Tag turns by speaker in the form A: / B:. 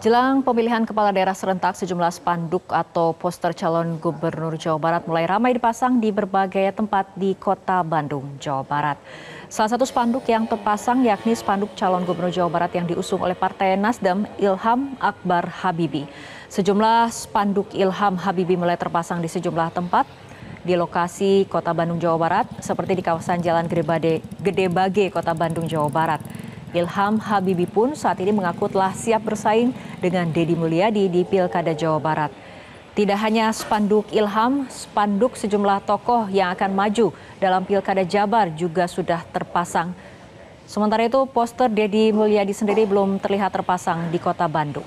A: Jelang pemilihan kepala daerah serentak, sejumlah spanduk atau poster calon gubernur Jawa Barat mulai ramai dipasang di berbagai tempat di kota Bandung, Jawa Barat. Salah satu spanduk yang terpasang yakni spanduk calon gubernur Jawa Barat yang diusung oleh Partai Nasdem, Ilham Akbar Habibi. Sejumlah spanduk Ilham Habibi mulai terpasang di sejumlah tempat di lokasi Kota Bandung, Jawa Barat, seperti di kawasan Jalan Gede Bage, Kota Bandung, Jawa Barat. Ilham Habibi pun saat ini mengaku telah siap bersaing dengan Deddy Mulyadi di Pilkada Jawa Barat. Tidak hanya spanduk Ilham, spanduk sejumlah tokoh yang akan maju dalam Pilkada Jabar juga sudah terpasang. Sementara itu poster Deddy Mulyadi sendiri belum terlihat terpasang di kota Bandung.